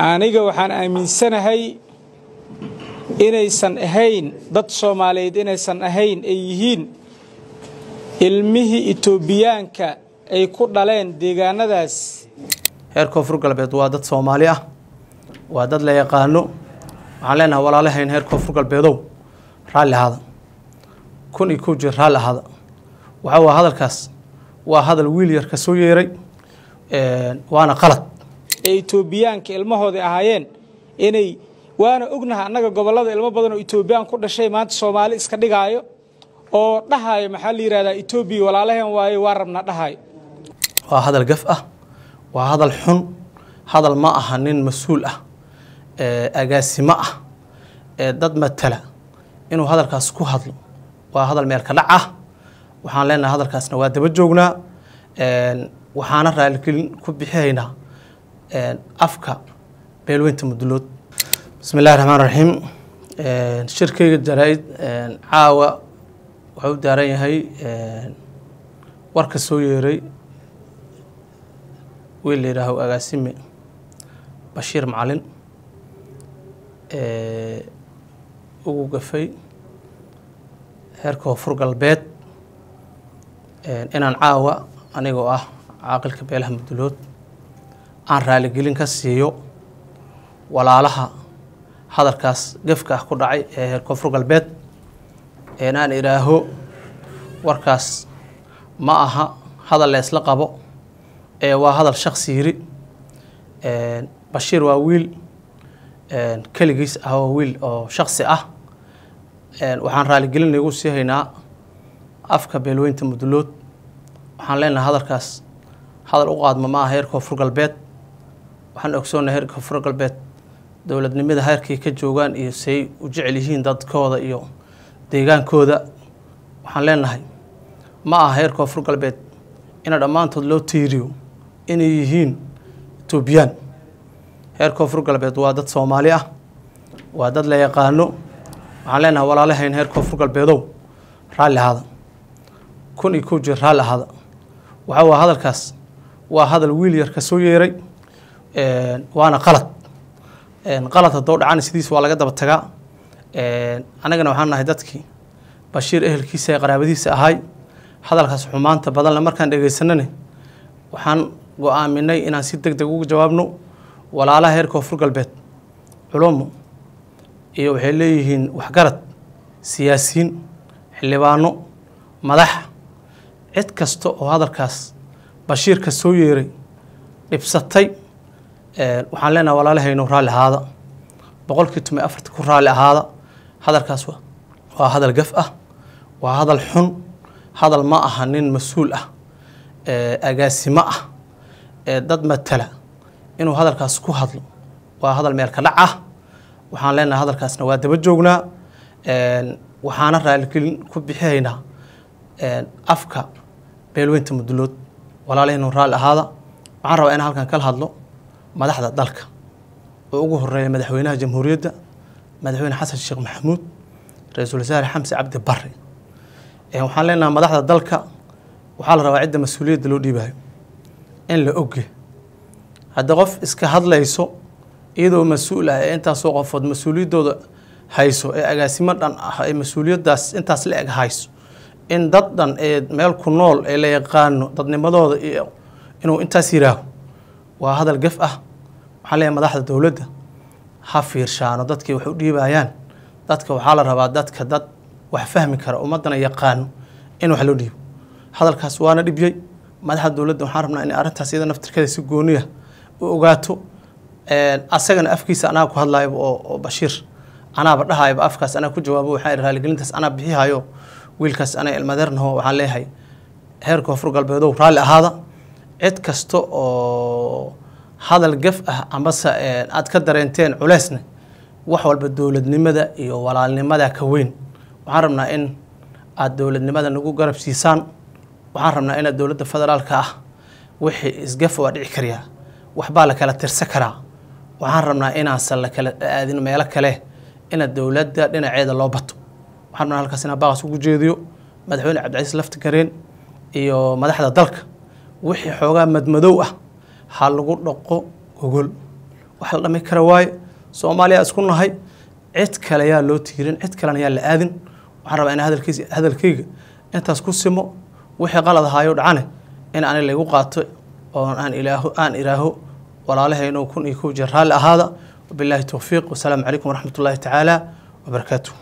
aniga waxaan aaminsanahay inaysan ahayn dad soomaaliyeed inaysan ahayn ay yihiin ilmihii etoobiyaanka ay ku dhaleen deegaanadaas heer koonfur galbeed waa dad soomaali ah waa dad la yaqaano waxaan leenahay walaalahayn heer koonfur galbeedow raalli ahaada kun iyo kow jir raalli ahaada waxaa waa hadalkaas waa hadal wiil yar ka soo yeeray waana qalad ee etoobiyaanka ilmahooda ahaayeen inay waana ognahay annaga gobollada ilmo badan oo etoobiyaan ku dhashay maanta soomaali iska dhigaayo oo dhahaayo maxaa la yidhahdaa etoobiya walaalaheen waaye waa rabna dhahaayo waa hadal gaf ah waa hadal xun hadal ma aha nin mas-uul ah agaasimo ah dad matala inuu hadalkaas ku hadlo waa hadal meelka dhac ah waxaan leenahay hadalkaasna waa daba joognaa waxaana raaligelin ku bixihaynaa afka beelweynta mudulood bismi illahi raxmaan raxiim shirkayga jaraa-id caawa wuxuu u daaran yahay warka soo yeeray wiil la yidhaaho agaasime bashiir macalin ugu gafay heerka hoofur galbeed inaan caawa anigoo ah caaqilka beelaha mudulood aan raaligelin ka siiyo walaalaha hadalkaas gefka ah ku dhacay ee heer koonfur galbeed een aan idhaaho warkaas ma aha hadal la qabo ee waa hadal shaqsi yiri bashiir waa wiil keligiis ah oo wiil oo shaqsi ah waxaan raaligelin lagu sii haynaa afka beelweynta mudulood waxaan leenahay hadalkaas hadal u qaadmo ma aha heer koonfur galbeed waxaan ogsoonnahay heerka fur galbeed dowladnimada heerkay ka joogaan iyo say u jecel yihiin dadkooda iyo deegaankooda waxaan leenahay ma aha heer koonfur galbeed ina dhammaantood loo tiiriyo inay yihiin etoobiyaan heer koonfur galbeed waa dad soomaali ah waa dad la yaqaano waxaan leenahay walaalahayn heer koonfur galbeedow raalli ahaada kun iyo kow jeer raalli ahaada waxaa waa hadalkaas waa hadal wiil yar ka soo yeeray waana qalad qalad haddoo dhacana sidiis waa laga daba tagaa anagana waxaan nahay dadkii bashiir ehelkiisa ee qaraabadiisa ahay hadalkaas xumaanta badanle markaan dhegaysanane waxaan go-aaminay inaan si deg deg ugu jawaabno walaalaha heer koonfur galbeed culumu iyo waxay leeyihiin waxgarad siyaasiyiin xildhibaano madax cid kasta oo hadalkaas bashiirka soo yeeray dhibsatay waxaan leenaha walaalahaynu raalli ahaada boqolkii tuma afarta ku raalli ahaada hadalkaas waa hadal gaf ah waa hadal xun hadal ma aha nin mas-uul ah agaasimo ah dad matala inuu hadalkaas ku hadlo waa hadal meelka dhac ah waxaan leenaha hadalkaasna waa daba joognaa waxaana raaligelin ku bixihaynaa afka beelweynta mudulood walaalahayno raalli ahaada waxaan rabaa inaan halkan kala hadlo madaxda dalka oo ugu horeeya madaxweynaha jamhuuriyadda madaxweyne xasan sheekh maxamuud ra-iisul wasaare xamse cabdi barre waxaan leenahay madaxda dalka waxaa la rabaa cidda mas-uuliyadda loo dhiibayo in la oge hadda qof iska hadlayso iyadoo mas-uul ah ee intaasoo qofood mas-uuliyaddooda hayso ee agaasimo dhan ah ee mas-uuliyaddaas intaas la eg hayso in dad dhan ee meel ku nool ee la yaqaano dadnimadooda iyo inuu intaas yihaaho waa hadal gaf ah waxaa leeyahay madaxda dowladda ha fiirshaano dadkii wax u dhiibayaan dadka waxaa la rabaa dadka dad wax fahmi kara ummaddana yaqaano in wax loo dhiibo hadalkaas waana dhibiyey madaxda dowladda waxaan rabnaa inay arrintaas iyada naftirkeeda si gooniya u ogaato asagana afkiisa anaa ku hadlaayaba oo bashiir anaaba dhahaayaba afkaas anaa ku jawaabo waxaa raaligelintaas anaa bixihayo wiilkaas anaa ilmadeernaho waxaan leeyahay heerka koonfur galbeedow raalli ahaada cid kasta oo hadal gaf ah amase eh, aad ka dareenteen culeysna wax walba dowladnimada iyo walaalnimada ka weyn waxaan rabnaa in aad dowladnimada nagu garab siisaan waxaan rabnaa inaad dowladda federaalka ah wixii isgaf waa dhici karyaa waxbaa la kala tirsan karaa waxaan rabnaa inaasan la kala eh, aadin meelo kale inaad dowladda dhinaceeda loo bato waxaan rabnaa halkaas inaan baaqas ugu jeediyo madaxweyne cabdicasiis laftikareen iyo madaxda dalka wixii xoogaa madmadow ah ha lagu dhaqo gogol wax la dhami kara waayo soomaaliya isku nahay cid kale yaa loo tiirin cid kalena yaa la aadin waxaan rabaa in hadalkiisa hadalkayga intaas ku simo wixii qalad ahaayo dhacane in ani laygu qaato oon aan ilaaho aan iraaho walaalahayno kun iyo kow jeer raalli ahaada wabilaahi towfiiq wasalaamu calaykum waraxmat ullaahi tacaala wabarakaatu